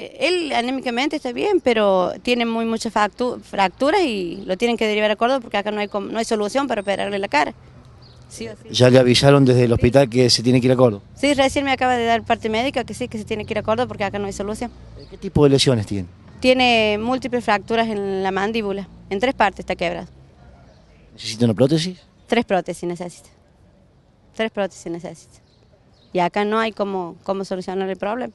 Eh, él anémicamente está bien, pero tiene muy muchas fracturas y lo tienen que derivar a Córdoba porque acá no hay, no hay solución para operarle la cara. Sí, ¿Ya le avisaron desde el hospital que se tiene que ir a Córdoba? Sí, recién me acaba de dar parte médica que sí, que se tiene que ir a Córdoba porque acá no hay solución. ¿Qué tipo de lesiones tiene? Tiene múltiples fracturas en la mandíbula, en tres partes está quebrada. ¿Necesita una prótesis? Tres prótesis necesita. Tres prótesis necesita. Y acá no hay como cómo solucionar el problema.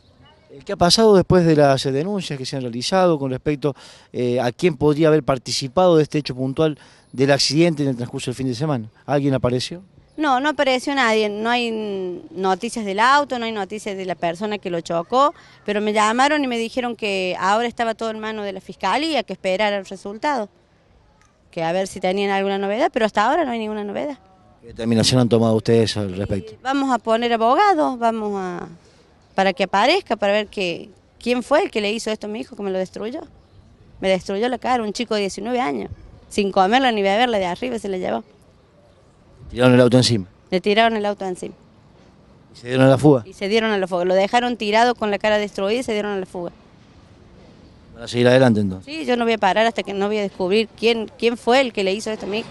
Eh, ¿Qué ha pasado después de las eh, denuncias que se han realizado con respecto eh, a quién podría haber participado de este hecho puntual del accidente en el transcurso del fin de semana? ¿Alguien apareció? No, no apareció nadie, no hay noticias del auto, no hay noticias de la persona que lo chocó, pero me llamaron y me dijeron que ahora estaba todo en manos de la fiscalía, que esperar el resultado, que a ver si tenían alguna novedad, pero hasta ahora no hay ninguna novedad. ¿Qué determinación han tomado ustedes al respecto? vamos a poner abogados, vamos a para que aparezca, para ver que, quién fue el que le hizo esto a mi hijo, que me lo destruyó. Me destruyó la cara, un chico de 19 años, sin comerla ni beberla, de arriba se le llevó. ¿Tiraron el auto encima? Le tiraron el auto encima. ¿Y se dieron a la fuga? Y se dieron a la fuga, lo dejaron tirado con la cara destruida y se dieron a la fuga. para seguir adelante entonces? Sí, yo no voy a parar hasta que no voy a descubrir quién, quién fue el que le hizo esto a mi hijo.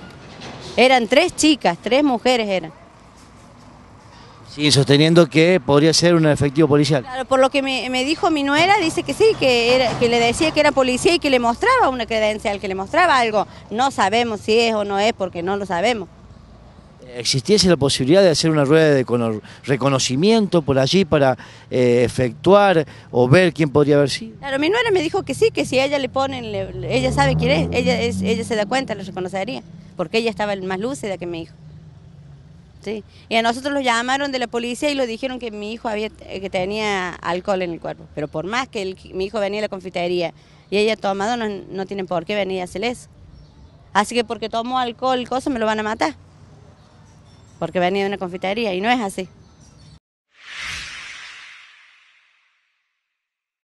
Eran tres chicas, tres mujeres eran. Sí, sosteniendo que podría ser un efectivo policial. Claro, por lo que me, dijo mi nuera, dice que sí, que, era, que le decía que era policía y que le mostraba una credencial, que le mostraba algo. No sabemos si es o no es porque no lo sabemos. Eh, ¿Existiese la posibilidad de hacer una rueda de reconocimiento por allí para eh, efectuar o ver quién podría haber sido? Claro, mi nuera me dijo que sí, que si ella le pone, ella sabe quién es, ella, es, ella se da cuenta, lo reconocería, porque ella estaba más lúcida que mi hijo. Y a nosotros lo llamaron de la policía y lo dijeron que mi hijo había, eh, que tenía alcohol en el cuerpo. Pero por más que mi hijo venía a la confitería y ella tomado, no, no tienen por qué venir a hacer eso. Así que porque tomó alcohol, y cosas me lo van a matar. Porque venía de una confitería y no es así.